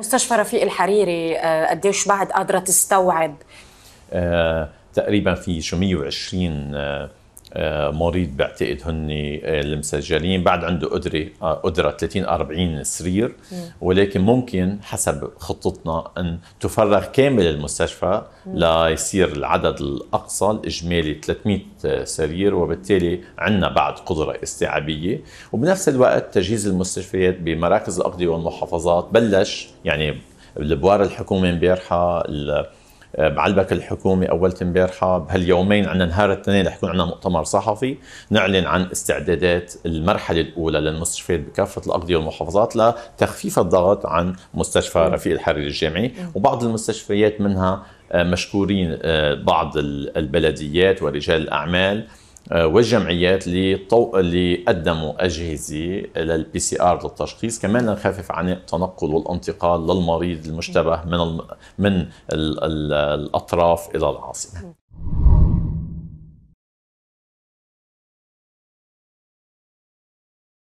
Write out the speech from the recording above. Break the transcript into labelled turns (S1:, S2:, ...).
S1: مستشفى رفيق الحريري آه، قديش بعد قادره تستوعب؟ آه تقريبا في شو 120 آه، آه، مريض بعتقد هن آه، المسجلين بعد عنده قدره آه، قدره 30 40 سرير ولكن ممكن حسب خطتنا ان تفرغ كامل المستشفى ليصير العدد الاقصى الاجمالي 300 سرير وبالتالي عندنا بعد قدره استيعابيه وبنفس الوقت تجهيز المستشفيات بمراكز الاقضيه والمحافظات بلش يعني البوار الحكومي امبارحه آه، بعلبك الحكومي اول امبارحه بهاليومين عندنا نهار الاثنين رح يكون عندنا مؤتمر صحفي نعلن عن استعدادات المرحله الاولى للمستشفيات بكافه الاقضيه والمحافظات لتخفيف الضغط عن مستشفى رفيق الحريري الجامعي وبعض المستشفيات منها آه، مشكورين آه، بعض البلديات ورجال الاعمال آه، والجمعيات اللي طو... اللي قدموا اجهزه للبي سي ار للتشخيص كمان نخفف عن التنقل والانتقال للمريض المشتبه من من ال... الاطراف الى العاصمه